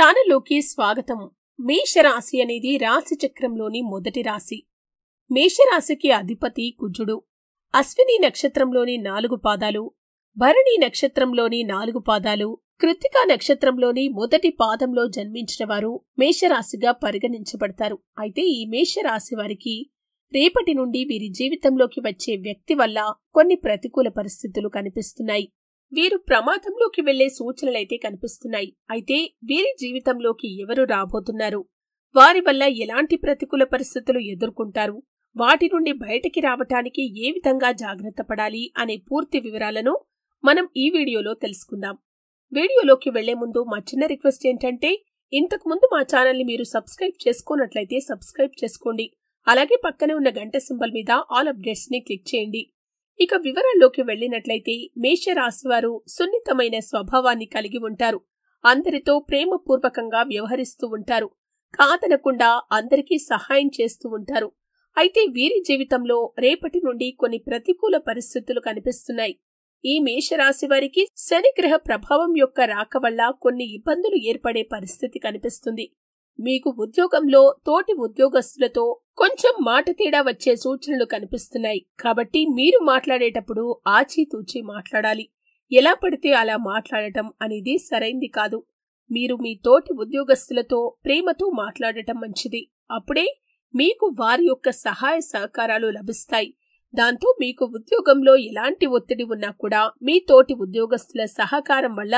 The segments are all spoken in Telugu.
ఛానల్లోకి స్వాగతం మేషరాశి అనేది రాశి చక్రంలోని మొదటి రాశి మేషరాశికి అధిపతి కుజుడు అశ్విని నక్షత్రంలోని నాలుగు పాదాలు భరణి నక్షత్రంలోని నాలుగు పాదాలు కృతికా నక్షత్రంలోని మొదటి పాదంలో జన్మించిన వారు మేషరాశిగా పరిగణించబడతారు అయితే ఈ మేషరాశి వారికి రేపటి నుండి వీరి జీవితంలోకి వచ్చే వ్యక్తి వల్ల కొన్ని ప్రతికూల పరిస్థితులు కనిపిస్తున్నాయి వీరు ప్రమాదంలోకి వెళ్లే సూచనలైతే కనిపిస్తున్నాయి అయితే వీరి జీవితంలోకి ఎవరు రాబోతున్నారు వారి వల్ల ఎలాంటి ప్రతికూల పరిస్థితులు ఎదుర్కొంటారు వాటి నుండి బయటికి రావటానికి ఏ విధంగా జాగ్రత్త పడాలి అనే పూర్తి వివరాలను మనం ఈ వీడియోలో తెలుసుకుందాం వీడియోలోకి వెళ్లే ముందు మా చిన్న రిక్వెస్ట్ ఏంటంటే ఇంతకు ముందు మా ఛానల్ని మీరు సబ్స్క్రైబ్ చేసుకున్నట్లయితే సబ్స్క్రైబ్ చేసుకోండి అలాగే పక్కనే ఉన్న గంట సింబల్ మీద ఆల్ అప్డేట్స్ని క్లిక్ చేయండి ఇక వివరాల్లోకి వెళ్లినట్లయితే మేషరాశివారు సున్నితమైన స్వభావాన్ని కలిగి ఉంటారు అందరితో ప్రేమపూర్వకంగా వ్యవహరిస్తూ ఉంటారు కాదనకుండా అందరికీ సహాయం చేస్తూ ఉంటారు అయితే వీరి జీవితంలో రేపటి నుండి కొన్ని ప్రతికూల పరిస్థితులు కనిపిస్తున్నాయి ఈ మేషరాశి వారికి శనిగ్రహ ప్రభావం యొక్క రాక వల్ల కొన్ని ఇబ్బందులు ఏర్పడే పరిస్థితి కనిపిస్తుంది మీకు ఉద్యోగంలో తోటి ఉద్యోగస్తులతో కొంచెం మాట తేడా వచ్చే సూచనలు కనిపిస్తున్నాయి కాబట్టి మీరు మాట్లాడేటప్పుడు ఆచితూచి మాట్లాడాలి ఎలా పడితే అలా మాట్లాడటం అనేది సరైంది కాదు మీరు మీ తోటి ఉద్యోగస్తులతో ప్రేమతో మాట్లాడటం మంచిది అప్పుడే మీకు వారి యొక్క సహాయ సహకారాలు లభిస్తాయి దాంతో మీకు ఉద్యోగంలో ఎలాంటి ఒత్తిడి ఉన్నా కూడా మీ తోటి ఉద్యోగస్తుల సహకారం వల్ల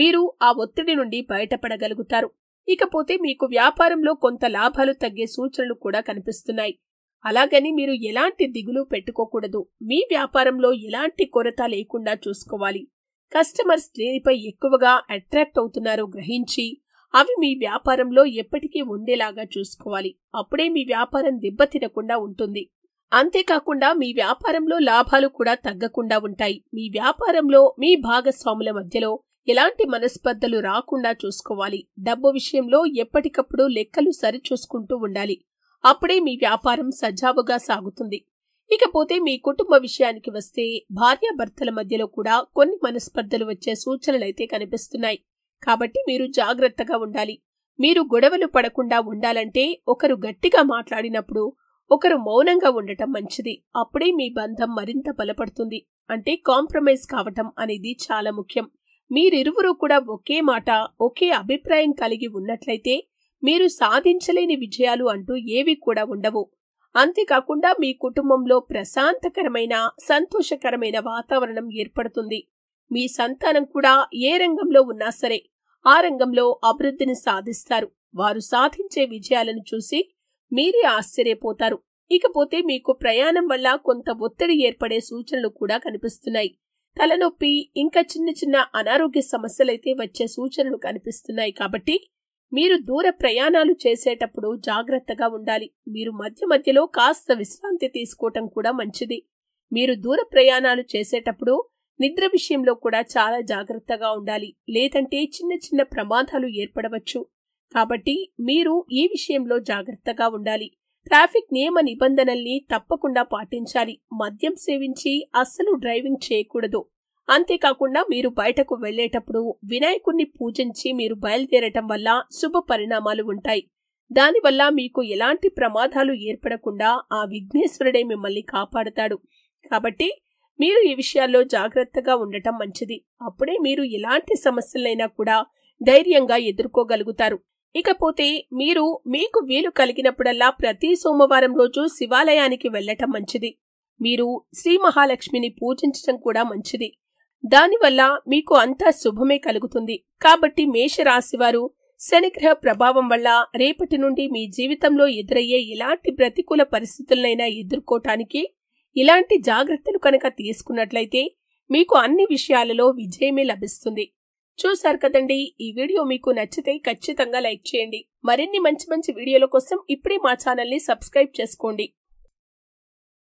మీరు ఆ ఒత్తిడి నుండి బయటపడగలుగుతారు ఇకపోతే మీకు వ్యాపారంలో కొంత లాభాలు తగ్గే సూచనలు కూడా కనిపిస్తున్నాయి అలాగని మీరు ఎలాంటి దిగులు పెట్టుకోకూడదు మీ వ్యాపారంలో ఎలాంటి కొరత లేకుండా చూసుకోవాలి కస్టమర్స్ దేనిపై ఎక్కువగా అట్రాక్ట్ అవుతున్నారో గ్రహించి అవి మీ వ్యాపారంలో ఎప్పటికీ ఉండేలాగా చూసుకోవాలి అప్పుడే మీ వ్యాపారం దెబ్బతినకుండా ఉంటుంది అంతేకాకుండా మీ వ్యాపారంలో లాభాలు కూడా తగ్గకుండా ఉంటాయి మీ వ్యాపారంలో మీ భాగస్వాముల మధ్యలో ఎలాంటి మనస్పర్ధలు రాకుండా చూసుకోవాలి డబ్బు విషయంలో ఎప్పటికప్పుడు లెక్కలు సరిచూసుకుంటూ ఉండాలి అప్పుడే మీ వ్యాపారం సజావుగా సాగుతుంది ఇకపోతే మీ కుటుంబ విషయానికి వస్తే భార్యాభర్తల మధ్యలో కూడా కొన్ని మనస్పర్ధలు వచ్చే సూచనలైతే కనిపిస్తున్నాయి కాబట్టి మీరు జాగ్రత్తగా ఉండాలి మీరు గొడవలు పడకుండా ఉండాలంటే ఒకరు గట్టిగా మాట్లాడినప్పుడు ఒకరు మౌనంగా ఉండటం మంచిది అప్పుడే మీ బంధం మరింత బలపడుతుంది అంటే కాంప్రమైజ్ కావటం అనేది చాలా ముఖ్యం మీరిరువురు కూడా ఒకే మాట ఒకే అభిప్రాయం కలిగి ఉన్నట్లయితే మీరు సాధించలేని విజయాలు అంటూ ఏవి కూడా ఉండవు అంతేకాకుండా మీ కుటుంబంలో ప్రశాంతకరమైన సంతోషకరమైన వాతావరణం ఏర్పడుతుంది మీ సంతానం కూడా ఏ రంగంలో ఉన్నా సరే ఆ రంగంలో అభివృద్ధిని సాధిస్తారు వారు సాధించే విజయాలను చూసి మీరే ఆశ్చర్యపోతారు ఇకపోతే మీకు ప్రయాణం వల్ల కొంత ఒత్తిడి ఏర్పడే సూచనలు కూడా కనిపిస్తున్నాయి తలనొప్పి ఇంకా చిన్న చిన్న అనారోగ్య సమస్యలైతే వచ్చే సూచనలు కనిపిస్తున్నాయి కాబట్టి మీరు దూర ప్రయాణాలు చేసేటప్పుడు జాగ్రత్తగా ఉండాలి మీరు మధ్య మధ్యలో కాస్త విశ్రాంతి తీసుకోవటం కూడా మంచిది మీరు దూర ప్రయాణాలు చేసేటప్పుడు నిద్ర విషయంలో కూడా చాలా జాగ్రత్తగా ఉండాలి లేదంటే చిన్న చిన్న ప్రమాదాలు ఏర్పడవచ్చు కాబట్టి మీరు ఈ విషయంలో జాగ్రత్తగా ఉండాలి ట్రాఫిక్ నియమ నిబంధనల్ని తప్పకుండా పాటించాలి మద్యం సేవించి అస్సలు డ్రైవింగ్ చేయకూడదు అంతేకాకుండా మీరు బయటకు వెళ్లేటప్పుడు వినాయకుణ్ణి పూజించి మీరు బయలుదేరటం వల్ల శుభ పరిణామాలు ఉంటాయి దానివల్ల మీకు ఎలాంటి ప్రమాదాలు ఏర్పడకుండా ఆ విఘ్నేశ్వరుడే మిమ్మల్ని కాపాడతాడు కాబట్టి మీరు ఈ విషయాల్లో జాగ్రత్తగా ఉండటం మంచిది అప్పుడే మీరు ఎలాంటి సమస్యలైనా కూడా ధైర్యంగా ఎదుర్కోగలుగుతారు ఇకపోతే మీరు మీకు వీలు కలిగినప్పుడల్లా ప్రతి సోమవారం రోజు శివాలయానికి వెళ్లటం మంచిది మీరు శ్రీ మహాలక్ష్మిని పూజించటం కూడా మంచిది దానివల్ల మీకు అంతా శుభమే కలుగుతుంది కాబట్టి మేషరాశివారు శనిగ్రహ ప్రభావం వల్ల రేపటి నుండి మీ జీవితంలో ఎదురయ్యే ఇలాంటి ప్రతికూల పరిస్థితులనైనా ఎదుర్కోటానికి ఇలాంటి జాగ్రత్తలు కనుక తీసుకున్నట్లయితే మీకు అన్ని విషయాలలో విజయమే లభిస్తుంది చూశారు కదండి ఈ వీడియో మీకు నచ్చితే ఖచ్చితంగా లైక్ చేయండి మరిన్ని మంచి మంచి వీడియోల కోసం ఇప్పుడే మా ఛానల్ని సబ్స్క్రైబ్ చేసుకోండి